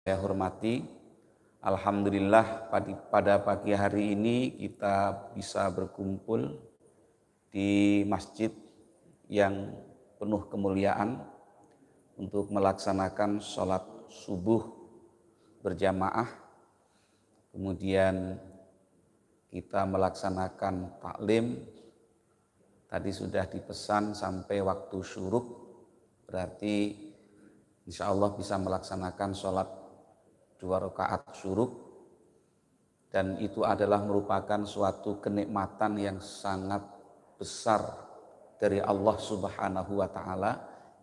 saya hormati. Alhamdulillah pada pagi hari ini kita bisa berkumpul di masjid yang penuh kemuliaan untuk melaksanakan sholat subuh berjamaah. Kemudian kita melaksanakan taklim. Tadi sudah dipesan sampai waktu syuruk, berarti insya Allah bisa melaksanakan sholat dua rakaat syuruk dan itu adalah merupakan suatu kenikmatan yang sangat besar dari Allah Subhanahu wa taala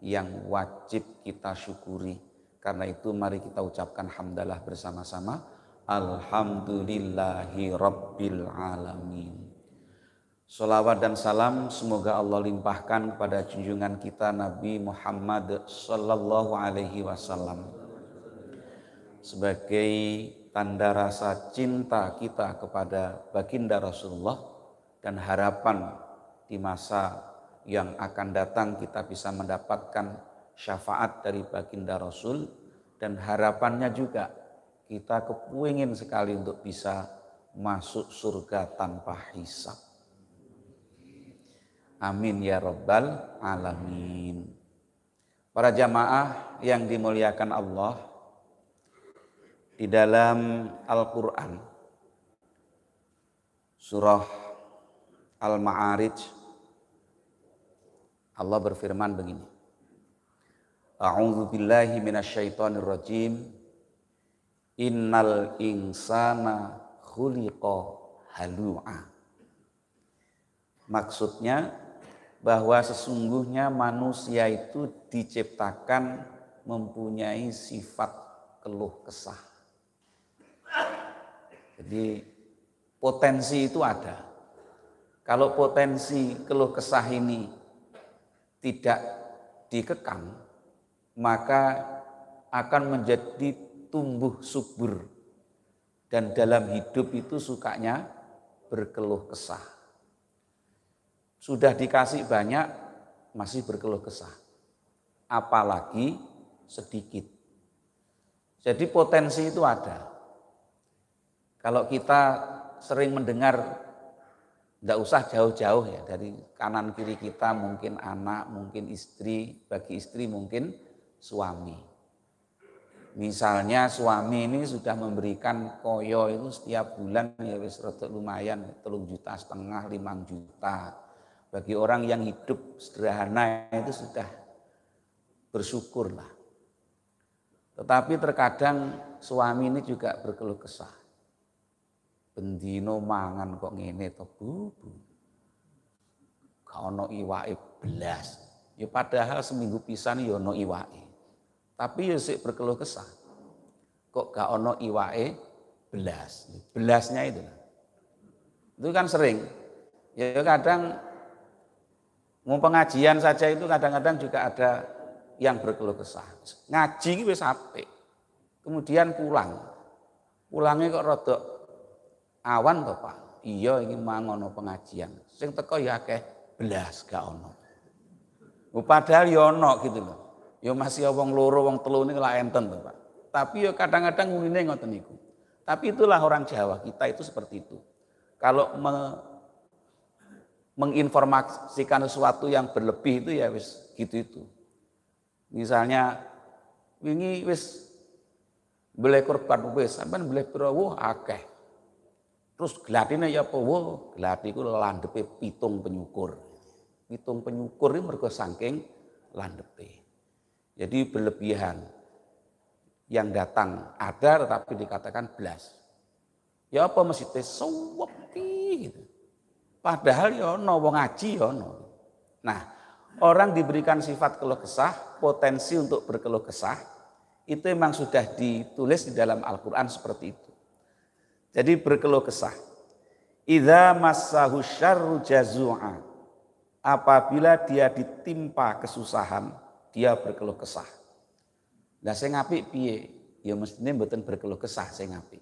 yang wajib kita syukuri. Karena itu mari kita ucapkan hamdalah bersama-sama. Alhamdulillahi Rabbil Alamin. Salawat dan salam semoga Allah limpahkan kepada junjungan kita Nabi Muhammad Sallallahu Alaihi Wasallam sebagai tanda rasa cinta kita kepada baginda Rasulullah dan harapan di masa yang akan datang kita bisa mendapatkan syafaat dari baginda Rasul dan harapannya juga kita kepuingin sekali untuk bisa masuk surga tanpa hisap. Amin ya Rabbal Alamin. Para jamaah yang dimuliakan Allah, di dalam Al-Quran surah Al-Ma'arij Allah berfirman begini A'udhu billahi minasyaitonir rajim Innal insana khuliqa halu'a Maksudnya bahwa sesungguhnya manusia itu diciptakan mempunyai sifat keluh kesah jadi potensi itu ada. Kalau potensi keluh kesah ini tidak dikekang, maka akan menjadi tumbuh subur. Dan dalam hidup itu sukanya berkeluh kesah. Sudah dikasih banyak, masih berkeluh kesah. Apalagi sedikit. Jadi potensi itu ada. Kalau kita sering mendengar, tidak usah jauh-jauh ya, dari kanan kiri kita mungkin anak, mungkin istri, bagi istri mungkin suami. Misalnya suami ini sudah memberikan koyo itu setiap bulan ya wis lumayan, telung juta setengah, lima juta. Bagi orang yang hidup sederhana itu sudah bersyukur lah. Tetapi terkadang suami ini juga berkeluh kesah. Bendino mangan kok ngene to, Bu. bu. Gak belas. Ya padahal seminggu pisan ya ono iwake. Tapi ya sik berkeluh kesah. Kok gak ono iwake belas. Belasnya itu. Itu kan sering. Ya kadang mau pengajian saja itu kadang-kadang juga ada yang berkeluh kesah. Ngaji wis apik. Kemudian pulang. Pulangnya kok rodok Awan to Pak. Iya ini mangono pengajian. Sing teko ya akeh belas gak ono. Padahal ya ono gitu loh. Ya masih wong loro wong telu ini lah enten to Pak. Tapi ya kadang-kadang nguning ngoten niku. Tapi itulah orang Jawa kita itu seperti itu. Kalau me menginformasikan sesuatu yang berlebih itu ya wis gitu itu. Misalnya ini wis boleh korban wis sampai boleh pirawu akeh. Terus gelatine ya apa? Wo, gelati ku landepi pitung penyukur. Pitung penyukur ini mergo saking landepe. Jadi berlebihan. Yang datang ada tetapi dikatakan belas. Ya apa mesti suwep gitu. Padahal ya ono wong ngaji ya ono. Nah, orang diberikan sifat keluh kesah, potensi untuk berkeluh kesah itu memang sudah ditulis di dalam Al-Qur'an seperti itu. Jadi berkeluh kesah. Idza massahu syarru jazua. Apabila dia ditimpa kesusahan, dia berkeluh kesah. Lah saya apik piye? Ya mestine mboten berkeluh kesah saya apik.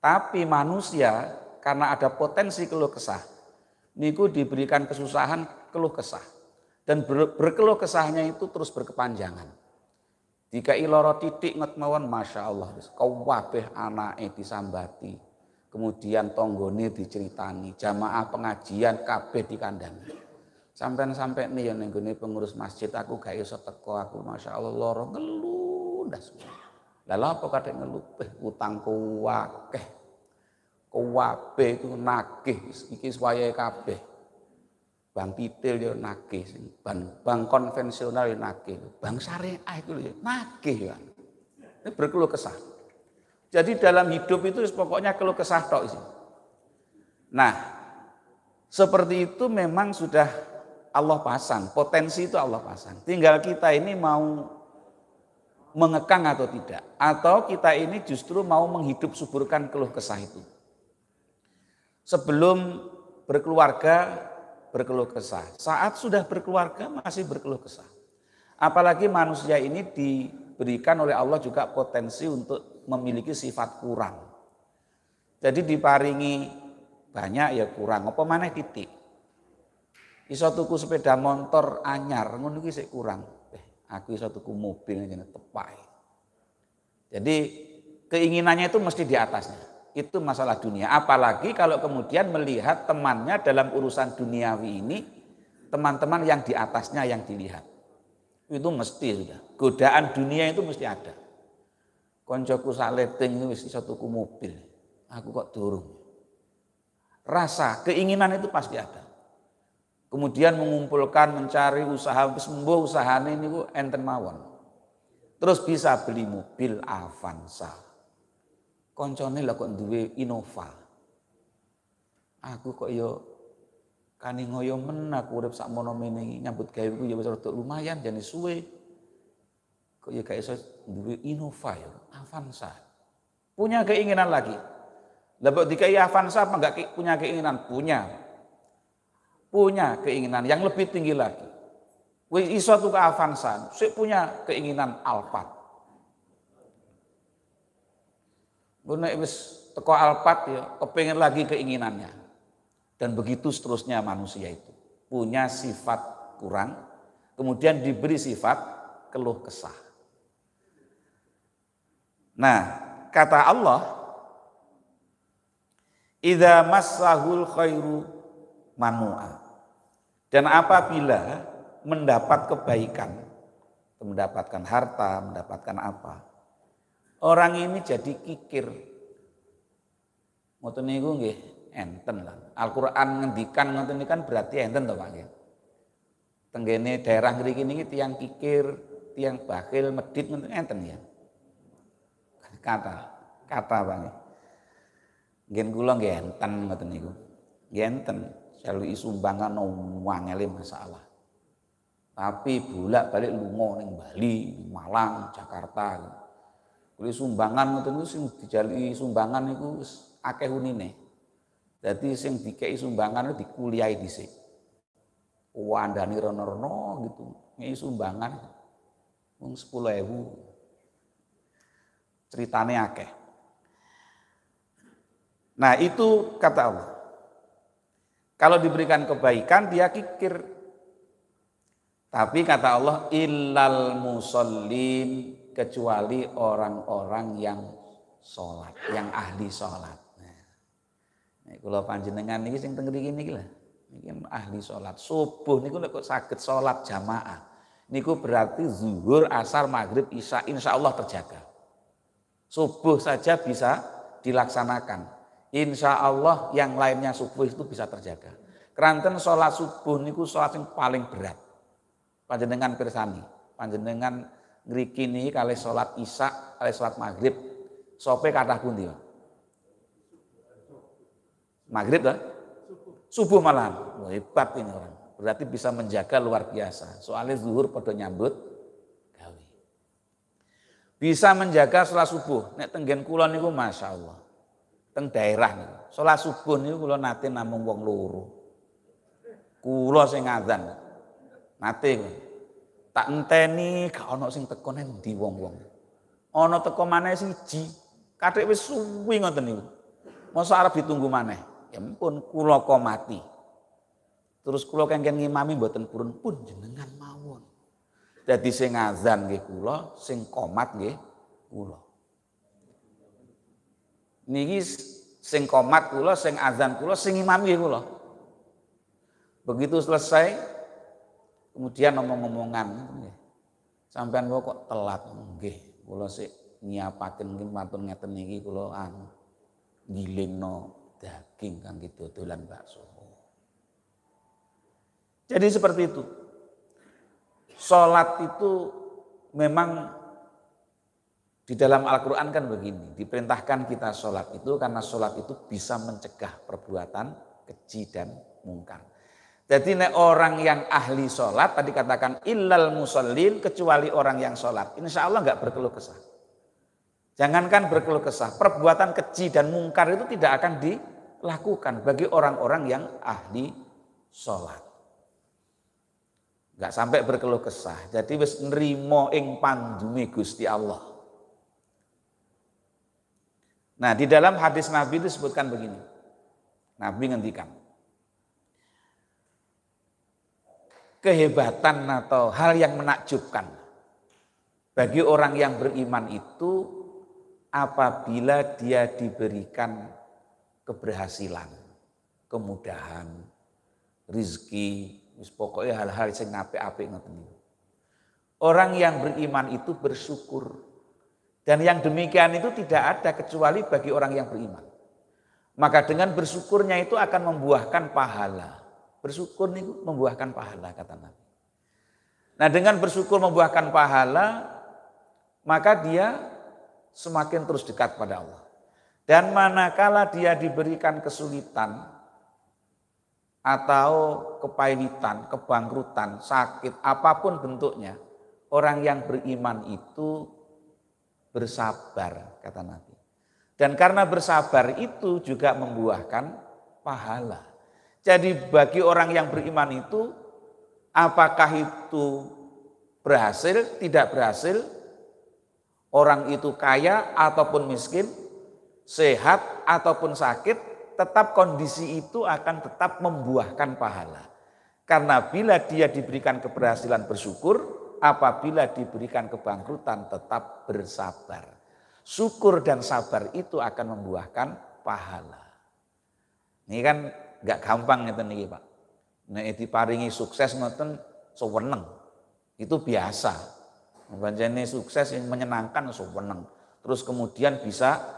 Tapi manusia karena ada potensi keluh kesah, niku diberikan kesusahan keluh kesah. Dan berkeluh kesahnya itu terus berkepanjangan. Jika iloro titik nget mawon masya Allah, kabeh anake disambati. Kemudian tonggone diceritani, jamaah pengajian kabeh kandang Sampai-sampai nih yang nenggone pengurus masjid aku gak iso teko aku masya Allah loro ngeluh ndas. Lalu apa kadang ngeluh? Eh, utangku wakeh. Kuwabe iku nagih iki wayahe kabeh bank titil yo nagih bank, bank konvensional yo nagih bank syariah itu yo nagih kan ini berkeluh kesah jadi dalam hidup itu pokoknya keluh kesah tok sih nah seperti itu memang sudah Allah pasang potensi itu Allah pasang tinggal kita ini mau mengekang atau tidak atau kita ini justru mau menghidup suburkan keluh kesah itu sebelum berkeluarga berkeluh kesah. Saat sudah berkeluarga masih berkeluh kesah. Apalagi manusia ini diberikan oleh Allah juga potensi untuk memiliki sifat kurang. Jadi diparingi banyak ya kurang, apa mana titik. Iso tuku sepeda motor anyar, ngono iki kurang. Eh, aku iso tuku mobil ngene Jadi keinginannya itu mesti di atasnya itu masalah dunia. Apalagi kalau kemudian melihat temannya dalam urusan duniawi ini, teman-teman yang di atasnya yang dilihat. Itu mesti sudah. Godaan dunia itu mesti ada. konjoku saleting itu mesti satu mobil. Aku kok turun. Rasa, keinginan itu pasti ada. Kemudian mengumpulkan, mencari usaha, sembuh usahanya ini enten mawon. Terus bisa beli mobil Avanza koncone lah kok duwe Innova. Aku kok yo kaningoyo men aku urip sak mono mene nyambut gawe ku ya wis lumayan jane suwe. Kok ya gak iso duwe Innova yo, Avanza. Punya keinginan lagi. Lah kok dikai Avanza apa enggak punya keinginan? Punya. Punya keinginan yang lebih tinggi lagi. Wis iso tuku Avanza, sik punya keinginan Alphard. Bunda Ibis teko alpat ya, kepengen lagi keinginannya. Dan begitu seterusnya manusia itu punya sifat kurang, kemudian diberi sifat keluh kesah. Nah, kata Allah, Iza massahul khairu manu'a." Dan apabila mendapat kebaikan, mendapatkan harta, mendapatkan apa, Orang ini jadi kikir. Ngoten niku nggih enten lah. Al-Qur'an ngendikan ngoten kan berarti enten to Pak nggih. Tenggene daerah ngriki niki tiang kikir, tiang bakil, medit ngoten enten ya. Kata, kata Pak nggih. Ngen kula nggih enten ngoten niku. Nggih enten. Selalu isumbangan wangele masalah. Tapi bolak balik lunga ning Bali, Malang, Jakarta. Gitu kuli sumbangan ngoten kuwi sing dijali sumbangan niku wis akeh unine. Dadi sing dikei sumbangan dikuliahi dhisik. Wandani oh, rono-rono gitu, ngei sumbangan. sepuluh 10.000. Ceritane akeh. Nah, itu kata Allah. Kalau diberikan kebaikan dia kikir. Tapi kata Allah illal musallin kecuali orang-orang yang sholat, yang ahli sholat. Nah, kalau panjenengan ini sing tenggeri ini gila, ini ahli sholat subuh niku kok sakit sholat jamaah. Niku berarti zuhur, asar, maghrib, isya, insya Allah terjaga. Subuh saja bisa dilaksanakan. Insya Allah yang lainnya subuh itu bisa terjaga. Keranten sholat subuh niku sholat yang paling berat. Panjenengan persani, panjenengan ngriki kini kalih salat Isya, kali salat Maghrib. Sope kata pun dia. Maghrib lah, Subuh malam. Wah, hebat ini orang. Berarti bisa menjaga luar biasa. Soalnya zuhur pada nyambut gawe. Bisa menjaga sholat subuh. Nek tenggen kulon niku masya Allah. Teng daerah niku. Sholat subuh niku kulon nate namung wong loro. Kulo sing ngadzan. Nate. Tak enteni gak ono sing teko nang ndi wong-wong. Ono teko maneh siji. Kathik wis suwi ngoten niku. Masa arep ditunggu mana? Ya ampun kula kok mati. Terus kula kengken ngimami mboten purun pun jenengan mawon. Jadi sing azan nggih kula, sing komat nggih kula. Niki sing komat kula, sing azan kula, sing imami nggih kula. Begitu selesai Kemudian ngomong-ngomongan, Sampean gue kok telat nggih. Kula sik nyiapaken mungkin matur ngeten niki kula giling anu, ngilingno daging kangge dodolan bakso. Jadi seperti itu. sholat itu memang di dalam Al-Quran kan begini, diperintahkan kita sholat itu karena sholat itu bisa mencegah perbuatan keji dan mungkar. Jadi ne orang yang ahli sholat tadi katakan ilal musallin kecuali orang yang sholat. Insya Allah nggak berkeluh kesah. Jangankan berkeluh kesah, perbuatan keji dan mungkar itu tidak akan dilakukan bagi orang-orang yang ahli sholat. Nggak sampai berkeluh kesah. Jadi wis nerimo ing pandumi Gusti Allah. Nah, di dalam hadis Nabi disebutkan begini. Nabi ngendikan, kehebatan atau hal yang menakjubkan. Bagi orang yang beriman itu apabila dia diberikan keberhasilan, kemudahan, rizki, pokoknya hal-hal yang apik-apik Orang yang beriman itu bersyukur. Dan yang demikian itu tidak ada kecuali bagi orang yang beriman. Maka dengan bersyukurnya itu akan membuahkan pahala. Bersyukur niku membuahkan pahala kata Nabi. Nah, dengan bersyukur membuahkan pahala, maka dia semakin terus dekat pada Allah. Dan manakala dia diberikan kesulitan atau kepailitan, kebangkrutan, sakit, apapun bentuknya, orang yang beriman itu bersabar, kata Nabi. Dan karena bersabar itu juga membuahkan pahala. Jadi bagi orang yang beriman itu apakah itu berhasil, tidak berhasil, orang itu kaya ataupun miskin, sehat ataupun sakit, tetap kondisi itu akan tetap membuahkan pahala. Karena bila dia diberikan keberhasilan bersyukur, apabila diberikan kebangkrutan tetap bersabar. Syukur dan sabar itu akan membuahkan pahala. Ini kan gak gampang ngeten niki, Pak. Nek nah, diparingi sukses ngeten sewenang Itu biasa. ini sukses yang menyenangkan sewenang Terus kemudian bisa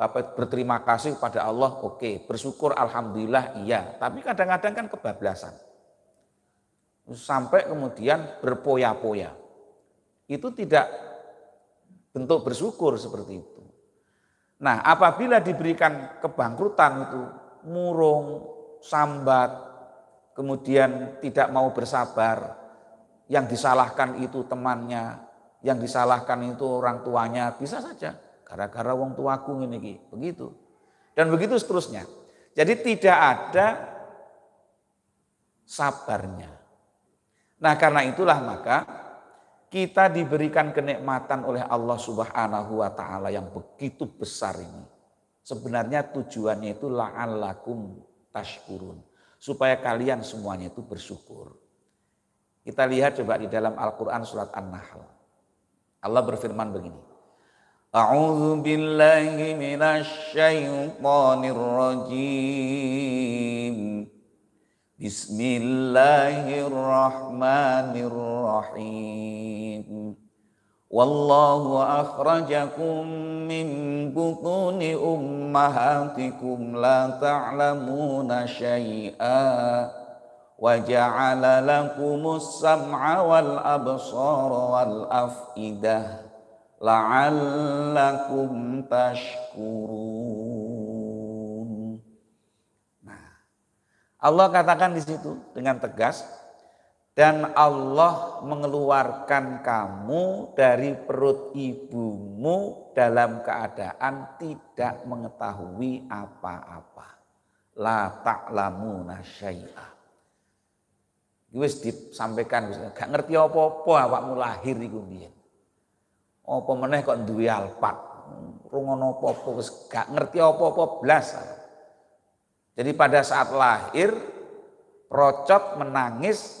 apa berterima kasih pada Allah, oke, okay. bersyukur alhamdulillah iya. Tapi kadang-kadang kan kebablasan. Sampai kemudian berpoya-poya. Itu tidak bentuk bersyukur seperti itu. Nah, apabila diberikan kebangkrutan itu murung sambat, kemudian tidak mau bersabar, yang disalahkan itu temannya, yang disalahkan itu orang tuanya, bisa saja gara-gara wong tuaku ini, ini begitu. Dan begitu seterusnya. Jadi tidak ada sabarnya. Nah, karena itulah maka kita diberikan kenikmatan oleh Allah Subhanahu wa taala yang begitu besar ini. Sebenarnya tujuannya itu la'allakum tashkurun. Supaya kalian semuanya itu bersyukur. Kita lihat coba di dalam Al-Quran surat An-Nahl. Allah berfirman begini. A'udhu billahi minasyaitanir rajim. Bismillahirrahmanirrahim. والله أخرجكم من بطون أمهاتكم لا تعلمون شيئا وجعل لكم السمع والأبصار والأفئدة لعلكم تشكرون. Allah katakan di situ dengan tegas, dan Allah mengeluarkan kamu dari perut ibumu dalam keadaan tidak mengetahui apa-apa. La ta'lamu syai'a. Wis disampaikan gak ngerti apa-apa awakmu lahir di mbiyen. Apa meneh kok duwe alpat. Rungono apa-apa gak ngerti apa-apa blas. Jadi pada saat lahir procot menangis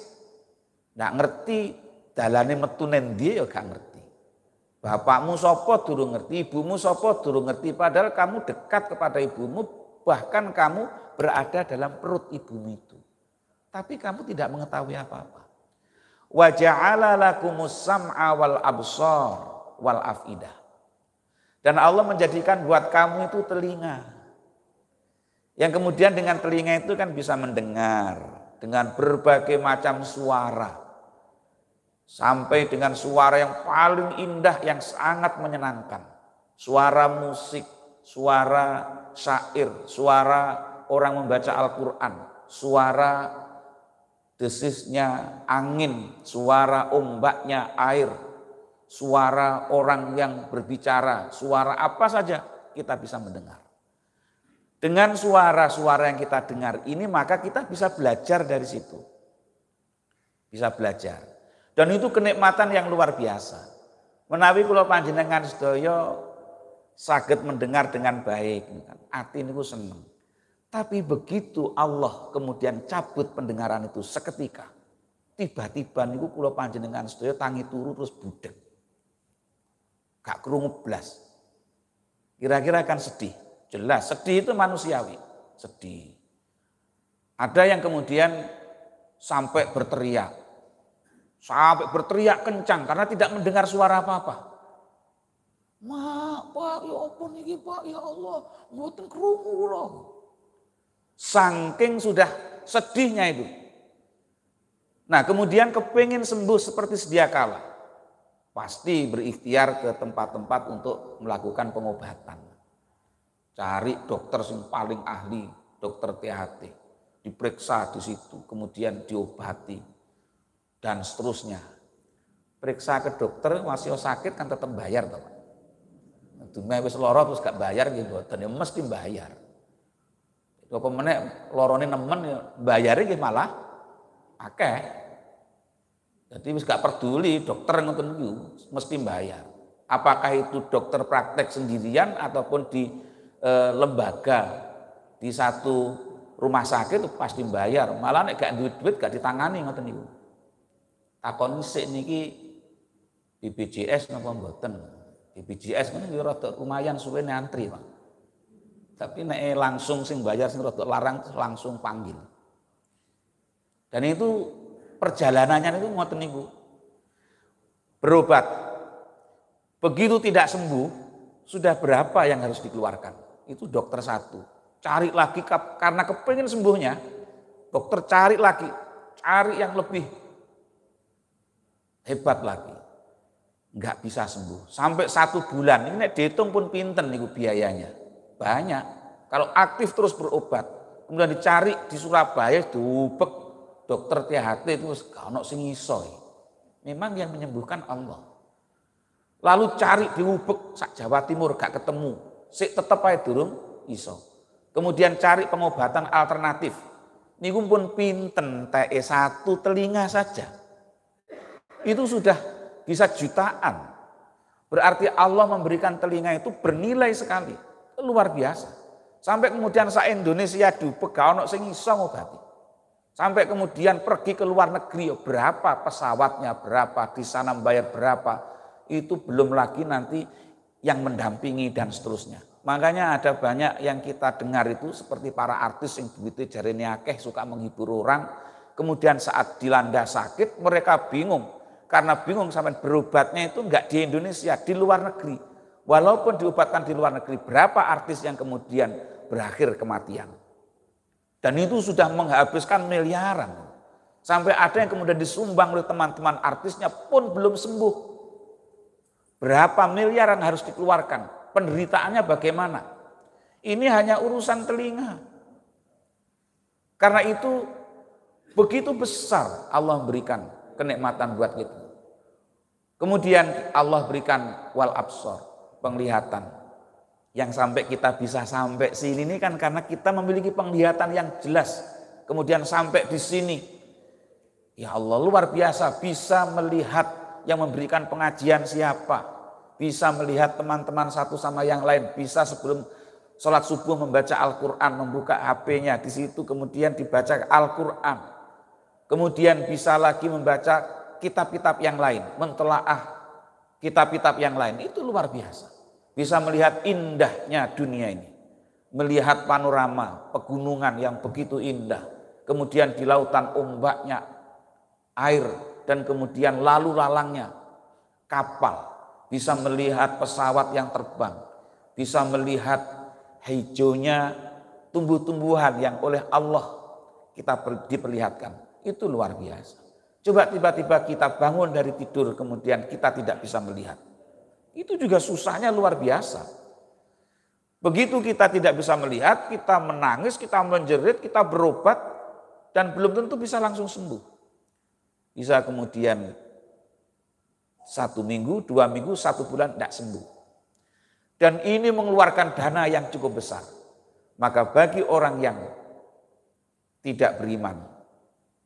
Nggak ngerti dalane metu dia ya gak ngerti. Bapakmu sopo durung ngerti, ibumu sopo durung ngerti padahal kamu dekat kepada ibumu bahkan kamu berada dalam perut ibumu itu. Tapi kamu tidak mengetahui apa-apa. Wa ja'ala lakumus sam'a wal wal afidah. Dan Allah menjadikan buat kamu itu telinga. Yang kemudian dengan telinga itu kan bisa mendengar, dengan berbagai macam suara. Sampai dengan suara yang paling indah yang sangat menyenangkan. Suara musik, suara syair, suara orang membaca Al-Quran, suara desisnya angin, suara ombaknya air, suara orang yang berbicara, suara apa saja kita bisa mendengar. Dengan suara-suara yang kita dengar ini maka kita bisa belajar dari situ. Bisa belajar. Dan itu kenikmatan yang luar biasa. Menawi kula panjenengan sedaya sakit mendengar dengan baik, hati kan. niku seneng. Tapi begitu Allah kemudian cabut pendengaran itu seketika. Tiba-tiba niku kula panjenengan sedaya tangi turu terus budek. Gak kerungu blas. Kira-kira akan sedih. Jelas, sedih itu manusiawi, sedih. Ada yang kemudian sampai berteriak. Sampai berteriak kencang karena tidak mendengar suara apa-apa. Mak, Pak, ya ampun ini Pak, ya Allah, mboten krungu loh. Sangking sudah sedihnya itu. Nah, kemudian kepingin sembuh seperti sedia kala. Pasti berikhtiar ke tempat-tempat untuk melakukan pengobatan. Cari dokter yang paling ahli, dokter THT. Diperiksa di situ, kemudian diobati dan seterusnya. Periksa ke dokter, masih sakit kan tetap bayar, teman. Dunia wis loro terus gak bayar gitu, dan ya mesti bayar. Kok meneh lorone nemen ya bayarnya gitu malah pakai. Jadi wis gak peduli dokter ngoten mesti bayar. Apakah itu dokter praktek sendirian ataupun di Eh, lembaga di satu rumah sakit itu pasti bayar. Malah nek gak duit duit gak ditangani ngoten niku. Takon sik niki BPJS napa mboten? BPJS kan yo rada lumayan suwe antri, Pak. Tapi nek langsung sing bayar sing rada larang langsung panggil. Dan itu perjalanannya itu ngoten niku. Berobat. Begitu tidak sembuh, sudah berapa yang harus dikeluarkan? itu dokter satu. Cari lagi karena kepengen sembuhnya, dokter cari lagi, cari yang lebih hebat lagi. Enggak bisa sembuh. Sampai satu bulan, ini dihitung pun pinter nih biayanya. Banyak. Kalau aktif terus berobat, kemudian dicari di Surabaya, dubek dokter THT itu kalau sing iso. Memang yang menyembuhkan Allah. Lalu cari di Ubek, sak Jawa Timur gak ketemu si tetep ae durung iso. Kemudian cari pengobatan alternatif. Niku pun pinten TE satu telinga saja. Itu sudah bisa jutaan. Berarti Allah memberikan telinga itu bernilai sekali. Luar biasa. Sampai kemudian sa Indonesia dupek gak sing iso ngobati. Sampai kemudian pergi ke luar negeri, berapa pesawatnya, berapa, di sana bayar berapa. Itu belum lagi nanti yang mendampingi dan seterusnya. Makanya ada banyak yang kita dengar itu seperti para artis yang begitu jari akeh suka menghibur orang. Kemudian saat dilanda sakit mereka bingung. Karena bingung sampai berobatnya itu enggak di Indonesia, di luar negeri. Walaupun diobatkan di luar negeri, berapa artis yang kemudian berakhir kematian. Dan itu sudah menghabiskan miliaran. Sampai ada yang kemudian disumbang oleh teman-teman artisnya pun belum sembuh. Berapa miliar harus dikeluarkan? Penderitaannya bagaimana? Ini hanya urusan telinga. Karena itu begitu besar Allah berikan kenikmatan buat kita. Kemudian Allah berikan wal absor, penglihatan. Yang sampai kita bisa sampai sini ini kan karena kita memiliki penglihatan yang jelas. Kemudian sampai di sini. Ya Allah luar biasa bisa melihat yang memberikan pengajian siapa. Bisa melihat teman-teman satu sama yang lain, bisa sebelum sholat subuh membaca Al-Quran, membuka HP-nya, di situ kemudian dibaca Al-Quran. Kemudian bisa lagi membaca kitab-kitab yang lain, mentelaah kitab-kitab yang lain. Itu luar biasa. Bisa melihat indahnya dunia ini. Melihat panorama pegunungan yang begitu indah. Kemudian di lautan ombaknya, air dan kemudian lalu lalangnya kapal bisa melihat pesawat yang terbang, bisa melihat hijaunya tumbuh-tumbuhan yang oleh Allah kita diperlihatkan. Itu luar biasa. Coba tiba-tiba kita bangun dari tidur kemudian kita tidak bisa melihat. Itu juga susahnya luar biasa. Begitu kita tidak bisa melihat, kita menangis, kita menjerit, kita berobat, dan belum tentu bisa langsung sembuh. Bisa kemudian satu minggu, dua minggu, satu bulan tidak sembuh. Dan ini mengeluarkan dana yang cukup besar. Maka bagi orang yang tidak beriman,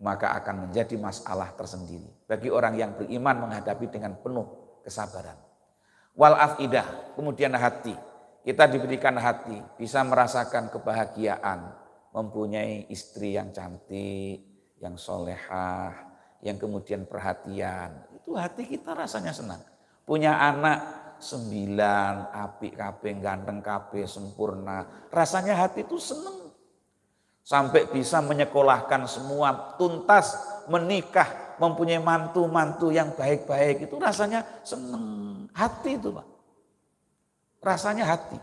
maka akan menjadi masalah tersendiri. Bagi orang yang beriman menghadapi dengan penuh kesabaran. Wal afidah, kemudian hati. Kita diberikan hati, bisa merasakan kebahagiaan, mempunyai istri yang cantik, yang solehah, yang kemudian perhatian. Itu hati kita rasanya senang. Punya anak sembilan, api kape, ganteng kape, sempurna. Rasanya hati itu senang. Sampai bisa menyekolahkan semua, tuntas, menikah, mempunyai mantu-mantu yang baik-baik. Itu rasanya senang. Hati itu Pak. Rasanya hati.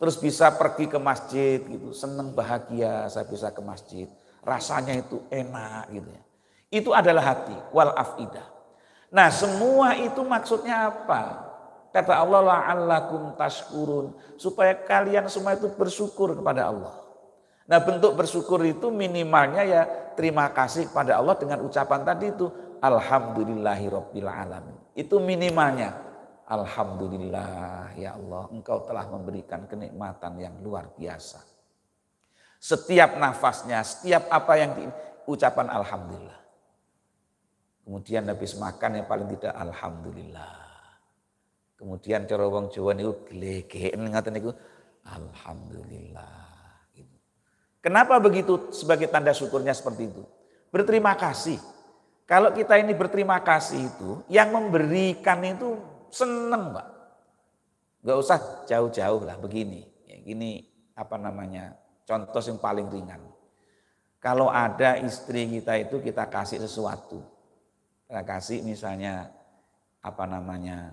Terus bisa pergi ke masjid gitu, senang bahagia saya bisa ke masjid. Rasanya itu enak gitu ya. Itu adalah hati, wal afidah. Nah semua itu maksudnya apa? Kata Allah la'allakum tashkurun. Supaya kalian semua itu bersyukur kepada Allah. Nah bentuk bersyukur itu minimalnya ya terima kasih kepada Allah dengan ucapan tadi itu. Alhamdulillahi Alamin. Itu minimalnya. Alhamdulillah ya Allah engkau telah memberikan kenikmatan yang luar biasa. Setiap nafasnya, setiap apa yang di, Alhamdulillah. Kemudian habis makan yang paling tidak alhamdulillah. Kemudian cara wong Jawa niku glegeken ngaten niku alhamdulillah. Gitu. Kenapa begitu sebagai tanda syukurnya seperti itu? Berterima kasih. Kalau kita ini berterima kasih itu, yang memberikan itu seneng, Pak. Gak usah jauh-jauh lah begini. Ya, gini apa namanya? Contoh yang paling ringan. Kalau ada istri kita itu kita kasih sesuatu. Nah, kasih misalnya apa namanya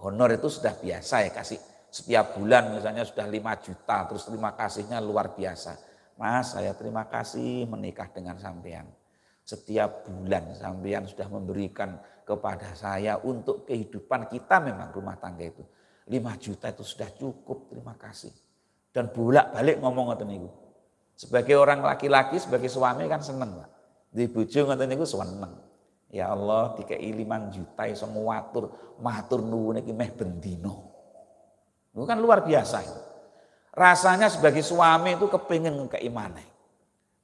honor itu sudah biasa ya kasih setiap bulan misalnya sudah 5 juta terus terima kasihnya luar biasa. Mas saya terima kasih menikah dengan sampean. Setiap bulan sampean sudah memberikan kepada saya untuk kehidupan kita memang rumah tangga itu. 5 juta itu sudah cukup terima kasih. Dan bolak-balik ngomong ngoten niku. Sebagai orang laki-laki sebagai suami kan seneng, Pak. Di bujung ngoten niku seneng. Ya Allah tiga iliman juta iso nguatur matur nuwun iki meh bendino. Itu kan luar biasa Rasanya sebagai suami itu kepingin ke imane.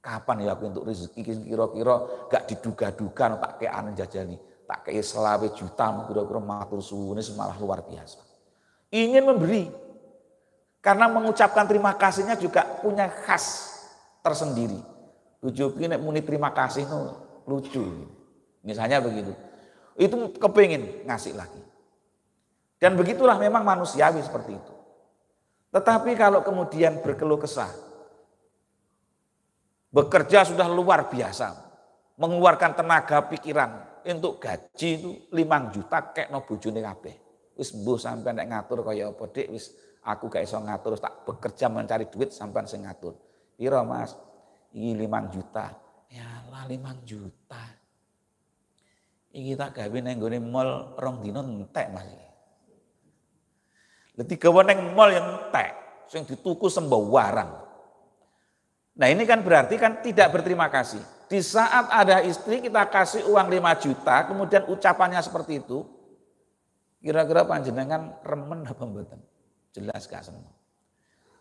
Kapan ya aku untuk rezeki kira-kira gak diduga-duga tak kayak ane jajani, tak kei selawe juta kira-kira matur ini malah luar biasa. Ingin memberi karena mengucapkan terima kasihnya juga punya khas tersendiri. Lucu ini muni terima kasih no, lucu. Gitu. Misalnya begitu. Itu kepingin ngasih lagi. Dan begitulah memang manusiawi seperti itu. Tetapi kalau kemudian berkeluh kesah, bekerja sudah luar biasa, mengeluarkan tenaga pikiran untuk gaji itu 5 juta kayak no bojone kabeh. Wis mbuh sampean nek ngatur kaya apa dik wis aku gak iso ngatur tak bekerja mencari duit sampean sing ngatur. Piro Mas? Iki 5 juta. Ya lah 5 juta. Iki tak gawe neng gue mall rong dino entek Mas. Lebih gawe neng mall yang entek, yang dituku sembah warang. Nah ini kan berarti kan tidak berterima kasih. Di saat ada istri kita kasih uang 5 juta, kemudian ucapannya seperti itu, kira-kira panjenengan remen apa mboten? Jelas gak semua,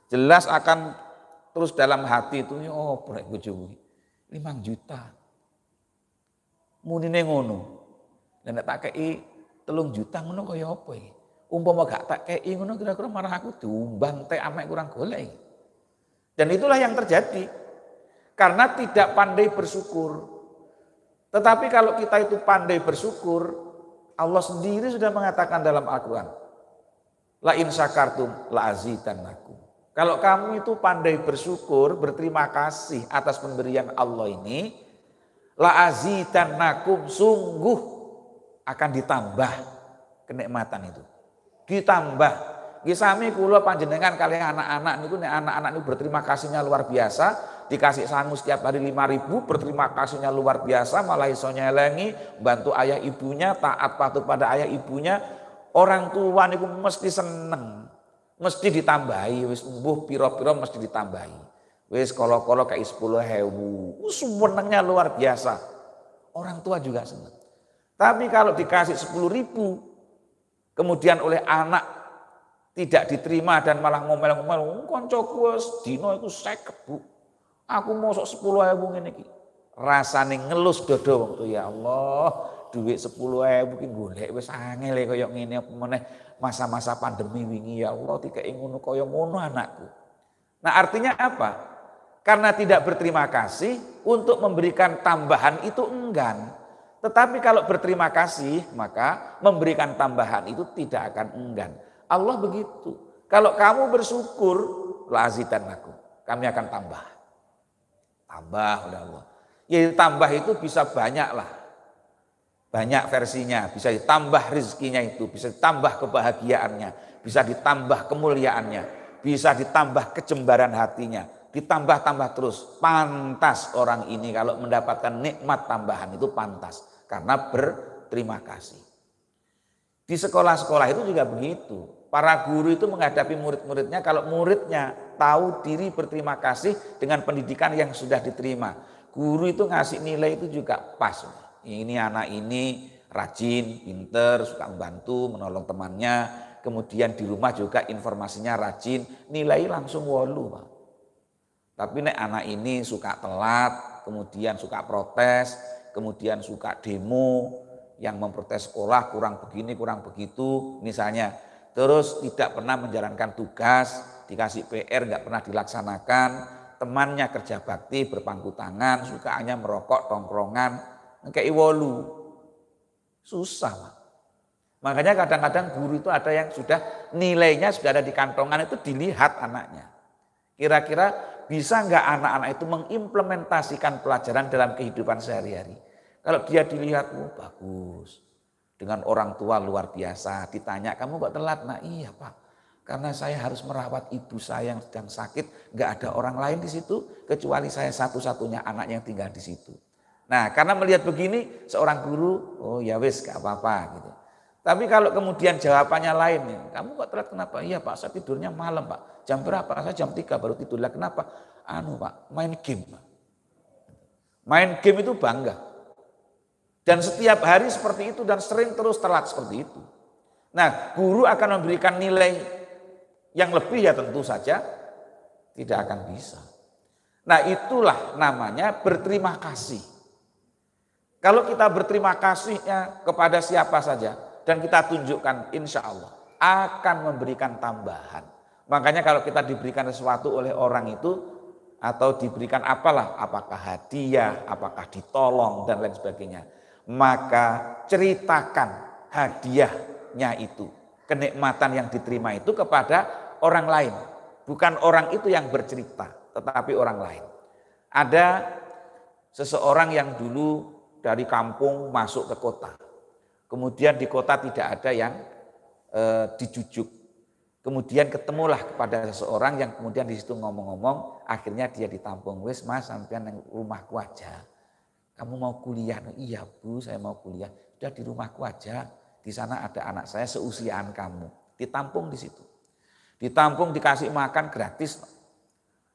Jelas akan terus dalam hati itu, oh prek gue 5 juta. Munine ngono. Dan tak kei telung juta ngono kaya apa iki? Umpama gak tak kei ngono kira-kira marah aku diumbang teh amek kurang golek. Dan itulah yang terjadi. Karena tidak pandai bersyukur. Tetapi kalau kita itu pandai bersyukur, Allah sendiri sudah mengatakan dalam Al-Quran. La in syakartum la azidannakum. Kalau kamu itu pandai bersyukur, berterima kasih atas pemberian Allah ini, la azidannakum sungguh akan ditambah kenikmatan itu. Ditambah. Kisami kula panjenengan kali anak-anak ini, nek anak-anak ini berterima kasihnya luar biasa, dikasih sangu setiap hari ribu, berterima kasihnya luar biasa, malah iso nyelengi, bantu ayah ibunya, taat patuh pada ayah ibunya. Orang tua niku mesti seneng, mesti ditambahi wis mbuh pira-pira mesti ditambahi. Wis kalau-kalau kalau kayak 10.000. semuanya luar biasa. Orang tua juga seneng. Tapi kalau dikasih 10 ribu, kemudian oleh anak tidak diterima dan malah ngomel-ngomel, koncoku dino itu seket bu. Aku sok 10 ribu ini, Rasanya ngelus dodo waktu ya Allah, duit 10 ribu ki gulek wis angel ya e koyok ini apa masa-masa pandemi wingi ya Allah tidak ingunu koyok ngono anakku. Nah, artinya apa? Karena tidak berterima kasih untuk memberikan tambahan itu enggan. Tetapi kalau berterima kasih, maka memberikan tambahan itu tidak akan enggan. Allah begitu. Kalau kamu bersyukur, lazitan aku. Kami akan tambah. Tambah oleh Allah. Ya tambah itu bisa banyak lah. Banyak versinya. Bisa ditambah rizkinya itu. Bisa ditambah kebahagiaannya. Bisa ditambah kemuliaannya. Bisa ditambah kecembaran hatinya ditambah-tambah terus. Pantas orang ini kalau mendapatkan nikmat tambahan itu pantas karena berterima kasih. Di sekolah-sekolah itu juga begitu. Para guru itu menghadapi murid-muridnya kalau muridnya tahu diri berterima kasih dengan pendidikan yang sudah diterima. Guru itu ngasih nilai itu juga pas. Ini anak ini rajin, pinter, suka membantu, menolong temannya. Kemudian di rumah juga informasinya rajin, nilai langsung walu, Pak. Tapi nek anak ini suka telat, kemudian suka protes, kemudian suka demo, yang memprotes sekolah kurang begini, kurang begitu, misalnya. Terus tidak pernah menjalankan tugas, dikasih PR nggak pernah dilaksanakan, temannya kerja bakti berpangku tangan, suka hanya merokok, tongkrongan, kayak iwolu. Susah, Pak. Makanya kadang-kadang guru itu ada yang sudah nilainya sudah ada di kantongan itu dilihat anaknya. Kira-kira bisa nggak anak-anak itu mengimplementasikan pelajaran dalam kehidupan sehari-hari? Kalau dia dilihat, oh, bagus. Dengan orang tua luar biasa, ditanya, kamu kok telat? Nah iya pak, karena saya harus merawat ibu saya yang sedang sakit, nggak ada orang lain di situ, kecuali saya satu-satunya anak yang tinggal di situ. Nah karena melihat begini, seorang guru, oh ya wis, gak apa-apa gitu. Tapi kalau kemudian jawabannya lain, kamu kok telat kenapa? Iya pak, saya tidurnya malam pak. Jam berapa? Saya jam 3 baru tidur. Lah kenapa? Anu Pak, main game. Main game itu bangga. Dan setiap hari seperti itu dan sering terus telat seperti itu. Nah, guru akan memberikan nilai yang lebih ya tentu saja tidak akan bisa. Nah, itulah namanya berterima kasih. Kalau kita berterima kasihnya kepada siapa saja dan kita tunjukkan insya Allah akan memberikan tambahan. Makanya kalau kita diberikan sesuatu oleh orang itu atau diberikan apalah, apakah hadiah, apakah ditolong dan lain sebagainya, maka ceritakan hadiahnya itu, kenikmatan yang diterima itu kepada orang lain, bukan orang itu yang bercerita, tetapi orang lain. Ada seseorang yang dulu dari kampung masuk ke kota. Kemudian di kota tidak ada yang e, dijujuk Kemudian ketemulah kepada seseorang yang kemudian di situ ngomong-ngomong, akhirnya dia ditampung, Wisma mas sampean yang rumahku aja. Kamu mau kuliah? Iya bu, saya mau kuliah. Sudah di rumahku aja, di sana ada anak saya seusiaan kamu. Ditampung di situ. Ditampung dikasih makan gratis.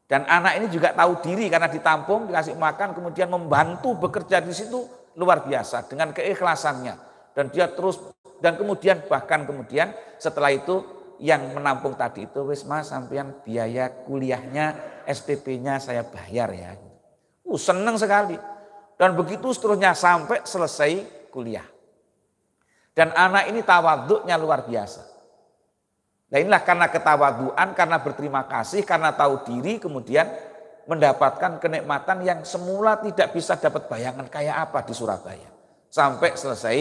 Dan anak ini juga tahu diri karena ditampung, dikasih makan, kemudian membantu bekerja di situ luar biasa dengan keikhlasannya. Dan dia terus, dan kemudian bahkan kemudian setelah itu yang menampung tadi itu wis mas sampean biaya kuliahnya SPP-nya saya bayar ya. Uh, seneng sekali. Dan begitu seterusnya sampai selesai kuliah. Dan anak ini tawaduknya luar biasa. Nah inilah karena ketawaduan, karena berterima kasih, karena tahu diri, kemudian mendapatkan kenikmatan yang semula tidak bisa dapat bayangan kayak apa di Surabaya. Sampai selesai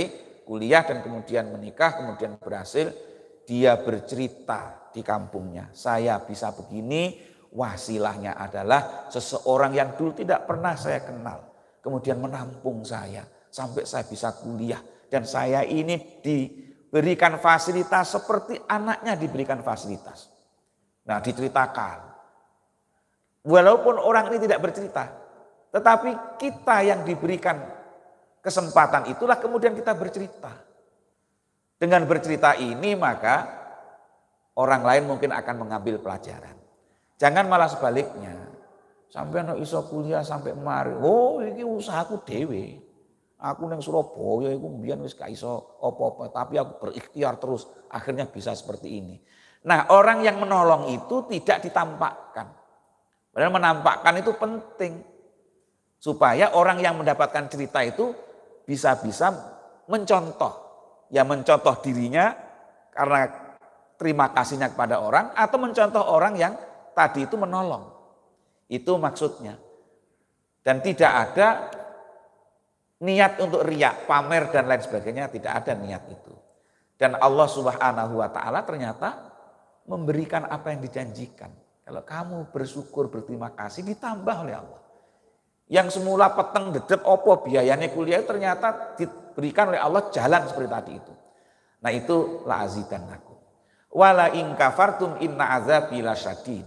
kuliah dan kemudian menikah, kemudian berhasil dia bercerita di kampungnya. Saya bisa begini, wasilahnya adalah seseorang yang dulu tidak pernah saya kenal. Kemudian menampung saya sampai saya bisa kuliah. Dan saya ini diberikan fasilitas seperti anaknya diberikan fasilitas. Nah diceritakan. Walaupun orang ini tidak bercerita, tetapi kita yang diberikan kesempatan itulah kemudian kita bercerita. Dengan bercerita ini maka orang lain mungkin akan mengambil pelajaran. Jangan malah sebaliknya. Sampai anak iso kuliah sampai mari. Oh, ini usahaku dewe. Aku neng Surabaya iku mbiyen wis gak iso apa-apa, tapi aku berikhtiar terus akhirnya bisa seperti ini. Nah, orang yang menolong itu tidak ditampakkan. Padahal menampakkan itu penting supaya orang yang mendapatkan cerita itu bisa-bisa mencontoh yang mencontoh dirinya karena terima kasihnya kepada orang atau mencontoh orang yang tadi itu menolong. Itu maksudnya. Dan tidak ada niat untuk riak, pamer dan lain sebagainya, tidak ada niat itu. Dan Allah Subhanahu wa taala ternyata memberikan apa yang dijanjikan. Kalau kamu bersyukur, berterima kasih ditambah oleh Allah. Yang semula peteng dedep opo biayanya kuliah ternyata berikan oleh Allah jalan seperti tadi itu. Nah itu la azidan aku. Wala ingkafartum inna azabi la syadid.